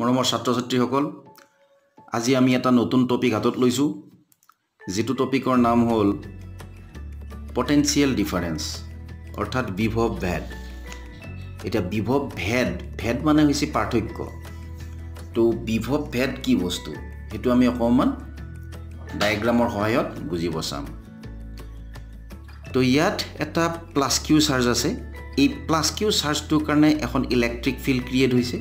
মৰমৰ ছাত্ৰ ছাত্ৰীসকল আজি আমি এটা নতুন টপিক হাতত লৈছোঁ যিটো টপিকৰ নাম হ'ল পটেঞ্চিয়েল ডিফাৰেঞ্চ অৰ্থাৎ বিভৱ ভেদ এতিয়া বিভৱ ভেদ ভেদ মানে হৈছে পাৰ্থক্য তো বিভৱ ভেদ কি বস্তু সেইটো আমি অকণমান ডায়েগ্ৰামৰ সহায়ত বুজিব চাম তো ইয়াত এটা প্লাছ কিউ চাৰ্জ আছে এই প্লাছ কিউ চাৰ্জটোৰ কাৰণে এখন ইলেক্ট্ৰিক ফিল্ড ক্ৰিয়েট হৈছে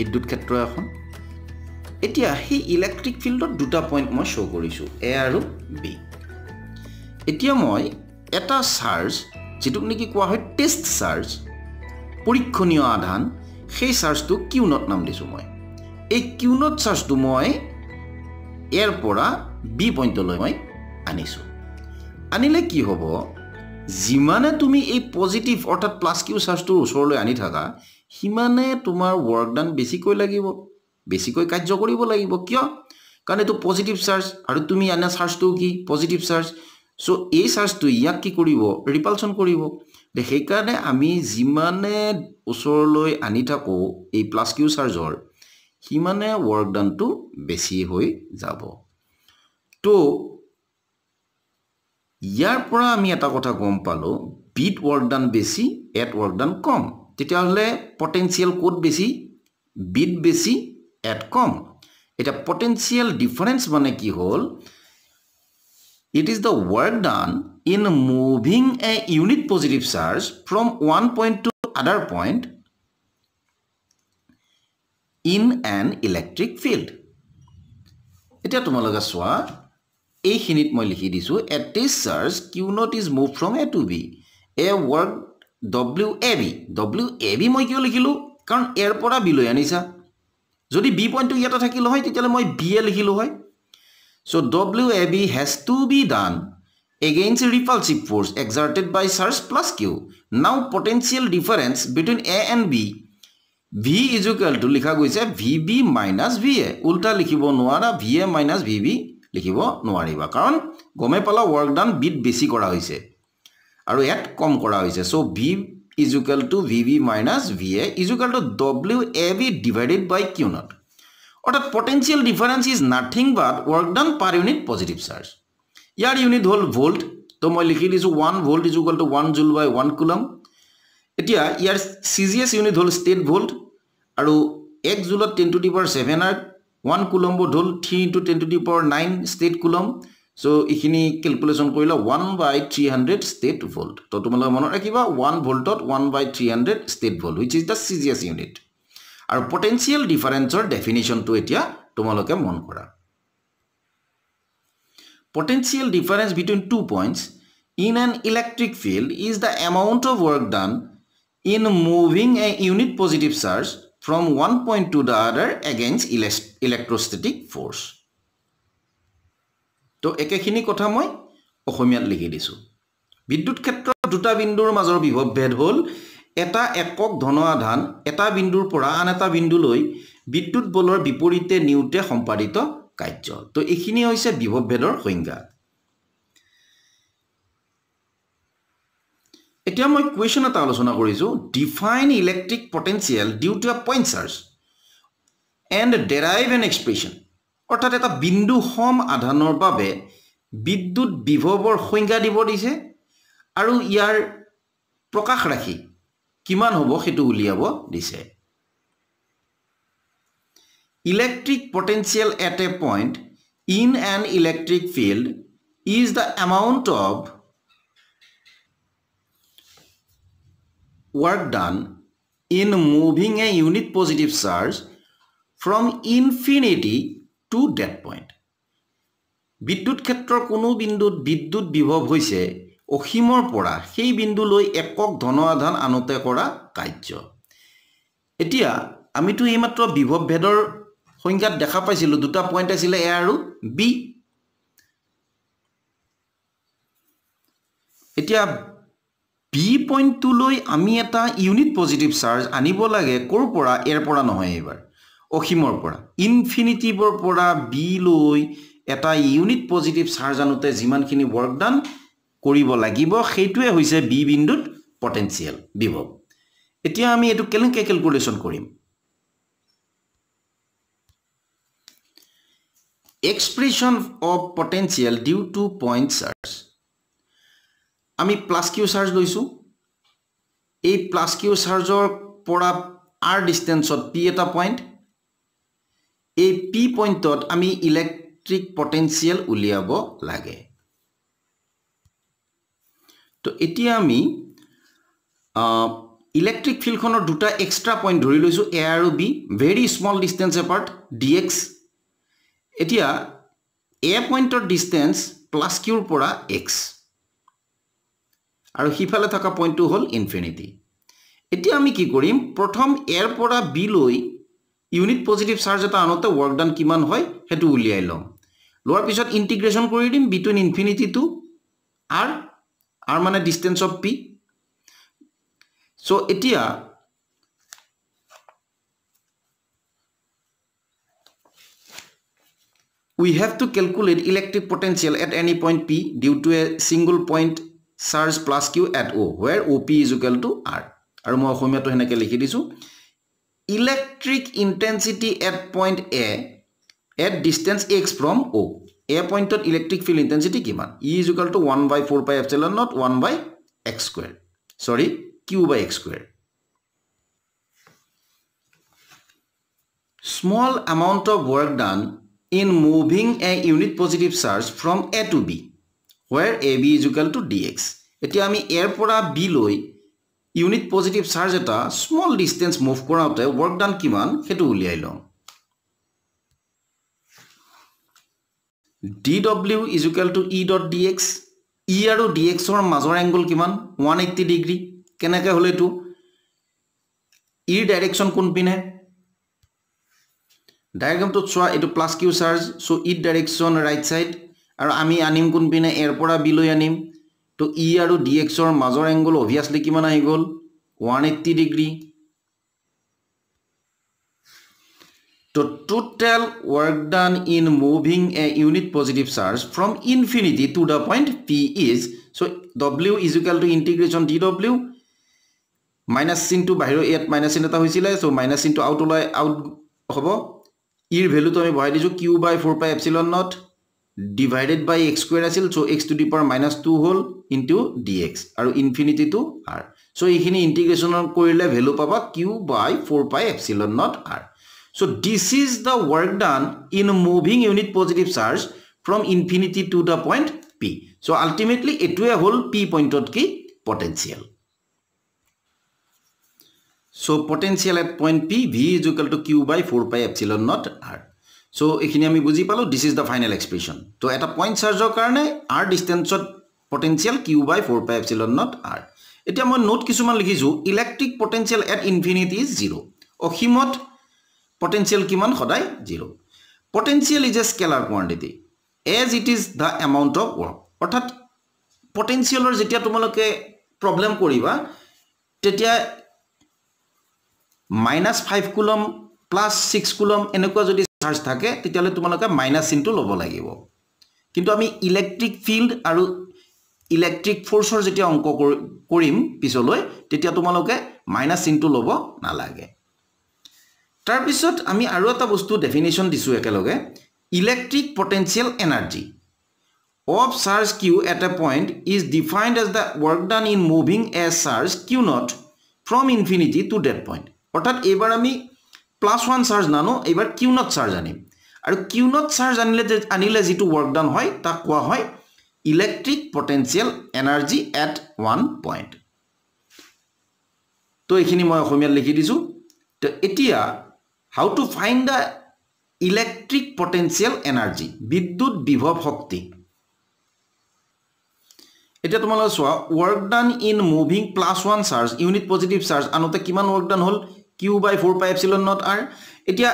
বিদ্যুৎ ক্ষেত্ৰ এখন এতিয়া সেই ইলেক্ট্ৰিক ফিল্ডত দুটা পইণ্ট মই শ্ব' কৰিছোঁ এ আৰু বি এতিয়া মই এটা চাৰ্জ যিটোক নেকি কোৱা হয় টেষ্ট চাৰ্জ পৰীক্ষণীয় আধান সেই চাৰ্জটোক কিউনত নাম দিছোঁ মই এই কিউনত চাৰ্জটো মই এৰ পৰা বি পইণ্টলৈ মই আনিছোঁ আনিলে কি হ'ব যিমানে তুমি এই পজিটিভ অৰ্থাৎ প্লাছ কিউ চাৰ্জটোৰ ওচৰলৈ আনি থাকা সিমানে তোমাৰ ৱৰ্কডান বেছিকৈ লাগিব বেছিকৈ কাৰ্য কৰিব লাগিব কিয় কাৰণ এইটো পজিটিভ চাৰ্জ আৰু তুমি আনা চাৰ্জটোও কি পজিটিভ চাৰ্জ চ' এই চাৰ্জটো ইয়াক কি কৰিব ৰিপালশ্যন কৰিব সেইকাৰণে আমি যিমানে ওচৰলৈ আনি থাকোঁ এই প্লাছ কিউ চাৰ্জৰ সিমানে ৱৰ্কডানটো বেছি হৈ যাব ত' ইয়াৰ পৰা আমি এটা কথা গম পালোঁ বিট ৱৰ্কডান বেছি এট ৱৰ্কডান কম তেতিয়াহ'লে পটেনচিয়েল ক'ত বেছি বিট বেছি এট কম এতিয়া পটেনচিয়েল ডিফাৰেঞ্চ মানে কি হ'ল it is the work done in moving a unit positive charge from one point to other point in an electric field এতিয়া তোমালোকে চোৱা এইখিনিত মই লিখি দিছোঁ at this charge q nought is move from A to B a word W A B W A B মই কিয় লিখিলোঁ কাৰণ এৰ পৰা বিলৈ আনিছা যদি বি পইণ্টটো ইয়াতে থাকিলে হয় তেতিয়াহ'লে মই বি এ লিখিলোঁ হয় so' W A B has to be done against repulsive force exerted by charge plus q now potential difference between A and B V ইজুকুৱেলটো লিখা গৈছে V B minus V A উল্টা লিখিব নোৱাৰা V A minus V B লিখিব নোৱাৰিবা কাৰণ গমে পালা ৱৰ্ক ডান বিট বেছি কৰা হৈছে আৰু এট কম কৰা হৈছে so' V equal to V V minus V A equal to W A B divided by q nought অৰ্থাৎ potential difference is nothing but work done per unit positive charge ইয়াৰ ইউনিট হ'ল ভল্ট তো মই লিখি দিছোঁ one volt equal to one joule by one coulomb এতিয়া ইয়াৰ চি জি এছ ইউনিট হ'ল ষ্টেট ভল্ট আৰু এক জুলত ten to the power seven erg one কুলম্বত হ'ল three into ten to the power nine statcoulomb so' এইখিনি calculation কৰিলে one by three hundred statvolt তো তোমালোকে মনত ৰাখিবা ওৱান ভল্টত one by three hundred statvolt which is the C G S unit আৰু potential ডিফাৰেঞ্চৰ ডেফিনেশ্যনটো এতিয়া তোমালোকে মন কৰা potential difference between two points in an electric field is the amount of work done in moving a unit positive charge from one point to the other against electrostatic force. To eke khini kotha moi ohomiyat likhi disu. Biddut khetra duta bindur mazor bibhav bed hol eta ekok dhono adhan eta bindur pora aneta binduloi biddut bolor biporite niute hompadito kaijo. To ekhini hoise bibhav bedor hoinga. এতিয়া মই question এটা আলোচনা কৰিছোঁ define electric potential due to a point charge and derive an expression অৰ্থাৎ এটা বিন্দু সম আধানৰ বাবে বিদ্যুৎ বিভৱৰ সংজ্ঞা দিব দিছে আৰু ইয়াৰ প্ৰকাশ ৰাখি কিমান হ'ব সেইটো উলিয়াব দিছে electric potential at a point in an electric field is the amount of work done in moving a unit positive charge from infinity to dead point. বিদ্যুত ক্ষেত্ৰৰ কোনো বিন্দুত বিদ্যুৎ বিভৱ হৈছে অসীমৰ পৰা সেই বিন্দুলৈ একক ধন আধান আনোতে কৰা কাৰ্য এতিয়া আমিতো এইমাত্ৰ বিভৱভেদৰ সংজ্ঞাত দেখা পাইছিলোঁ দুটা পইণ্ট আছিলে এ আৰু বি এতিয়া পি পইণ্টটোলৈ আমি এটা ইউনিট পজিটিভ চাৰ্জ আনিব লাগে ক'ৰ পৰা ইয়াৰ পৰা নহয় এইবাৰ অসীমৰ পৰা ইনফিনিটিভৰ পৰা বি লৈ এটা ইউনিট পজিটিভ চাৰ্জ আনোতে যিমানখিনি ৱৰ্কডান কৰিব লাগিব সেইটোৱে হৈছে বি বিন্দুত পটেঞ্চিয়েল বিভৱ এতিয়া আমি এইটো কেনেকৈ কেলকুলেশ্যন কৰিম expression of potential due to point charge আমি প্লাস কিউ চাৰ্জ লৈছোঁ এই প্লাস কিউ চাৰ্জৰ পৰা আৰ ডিষ্টেঞ্চত পি এটা পইণ্ট এই পি পইণ্টত আমি ইলেক্ট্ৰিক পটেঞ্চিয়েল উলিয়াব লাগে তো এতিয়া আমি ইলেক্ট্ৰিক ফিল্ডখনৰ দুটা এক্সট্ৰা পইণ্ট ধৰি লৈছোঁ এ আৰু B very small distance apart d x এতিয়া এ পইণ্টৰ ডিষ্টেঞ্চ প্লাছ কিউৰ পৰা এক্স আৰু সিফালে থকা পইণ্টটো হ'ল ইনফিনিটি এতিয়া আমি কি কৰিম প্ৰথম এৰ পৰা লৈ ইউনিট পজিটিভ চাৰ্জ এটা আনোতে ৱৰ্ক ডান কিমান হয় সেইটো উলিয়াই ল'ম লোৱাৰ পিছত ইণ্টিগ্ৰেশ্যন কৰি দিম between infinity to r r মানে distance of P so' now we have to calculate electric potential at any point P due to a single point charge plus q at O' where O' P is equal to r আৰু মই অসমীয়াটো সেনেকৈ লিখি দিছোঁ electric intensity at point A at distance x from O' A পইণ্টত electric field intensity কিমান E is equal to one by four pi epsilon nought one by x square sorry q by x square small amount of work done in moving a unit positive charge from A to B where AB is equal to DX. এতিয়া আমি ইয়াৰ পৰা B লৈ unit positive charge এটা small distance move কৰাওঁতে work done কিমান সেইটো উলিয়াই লওঁ d W is equal to E dot d x E আৰু ডি এক্সৰ মাজৰ এংগল কিমান ওৱান এইট্টি ডিগ্ৰী কেনেকৈ হ'লে এইটো ইৰ e ডাইৰেকশ্যন কোনপিনে ডায়েগ্ৰামটোত চোৱা এইটো প্লাছ কিউ চাৰ্জ চ' ইৰ ডাইৰেকশ্যন ৰাইট ছাইড আৰু আমি আনিম কোনপিনে এৰ পৰা বিলৈ আনিম তো ই আৰু ডি এক্সৰ মাজৰ এংগল অভিয়াছলি কিমান আহি গ'ল ওৱান এইট্টি ডিগ্ৰী তো total work done in moving a unit positive charge from infinity to the point P is so' W equal to integration d W minus চিনটো বাহিৰৰ ইয়াত মাইনাছ চিন এটা হৈছিলে চ' মাইনাছ চিনটো আউট ওলাই out হ'ব ইৰ e ভেলুটো আমি বঢ়াই দিছোঁ Q by four pi epsilon nought divided by x square আছিল so' x to the power minus two হ'ল ইনটু ডি এক্স আৰু ইনফিনিটি টু আৰ চ' এইখিনি ইণ্টিগ্ৰেশ্যনত কৰিলে ভেলু পাবা q by four pi epsilon nought r so' this is the work done in moving unit positive charge from infinity to the point P so' ultimately এইটোৱে হ'ল P পইণ্টত কি potential so' potential at point P V is equal to q by four pi epsilon nought r so' এইখিনি আমি বুজি পালোঁ this is the final expression to' এটা point চাৰ্জৰ কাৰণে আৰ ডিষ্টেঞ্চত potential q by four pi epsilon nought r এতিয়া মই নোট কিছুমান লিখিছোঁ electric potential at infinite is zero' অসীমত পটেঞ্চিয়েল কিমান সদায় zero' potential is a scalar quantity as it is the amount of work অৰ্থাৎ পটেঞ্চিয়েলৰ যেতিয়া তোমালোকে প্ৰব্লেম কৰিবা তেতিয়া minus five coulomb plus six coulomb এনেকুৱা যদি চাৰ্জ থাকে তেতিয়াহ'লে তোমালোকে মাইনাছ চিনটো ল'ব লাগিব কিন্তু আমি ইলেক্ট্ৰিক ফিল্ড আৰু ইলেক্ট্ৰিক ফ'ৰ্চৰ যেতিয়া অংক কৰিম পিছলৈ তেতিয়া তোমালোকে মাইনাছ চিনটো ল'ব নালাগে তাৰপিছত আমি আৰু এটা বস্তু ডেফিনেশ্যন দিছোঁ একেলগে electric potential energy of charge q at a point is defined as the work done in moving a charge q nought from infinity to that point অৰ্থাৎ এইবাৰ আমি প্লাছ ওৱান চাৰ্জ নানো এইবাৰ কিউনত চাৰ্জ আনিম আৰু কিউনত charge আনিলে যে আনিলে যিটো ৱৰ্কডাউন হয় তাক কোৱা হয় electric potential energy at one point তো এইখিনি মই অসমীয়াত লিখি দিছোঁ তো এতিয়া how to find the electric potential energy বিদ্যুৎ বিভৱ শক্তি এতিয়া তোমালোকে চোৱা work done in moving plus one charge unit positive charge আনোতে কিমান ৱৰ্কডাউন হ'ল Q by four pi epsilon naught R এটা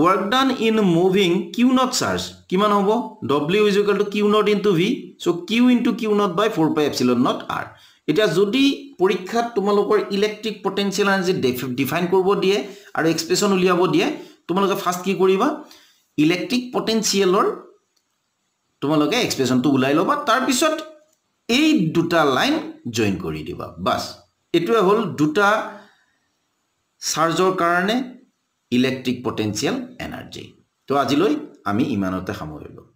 work done in moving Q naught charge কি হব W is equal to Q naught into V so Q into Q naught by four pi epsilon naught R এটা যদি পরীক্ষাত তোমালোকৰ electric potential energy define কৰব দিয়ে R expression উলিয়াব দিয়ে তোমালোকে ফাৰ্স্ট কি কৰবা ইলেকট্ৰিক পটেন্সিয়ালৰ তোমালোকে এক্সপ্ৰেশনটো উলাই লবা তাৰপিছত এই দুটা লাইন জইন কৰি দিবা বাস এটোৱে হ'ল দুটা চাৰ্জৰ কাৰণে ইলেক্ট্ৰিক পটেঞ্চিয়েল এনাৰ্জি তো আজিলৈ আমি ইমানতে সামৰিলোঁ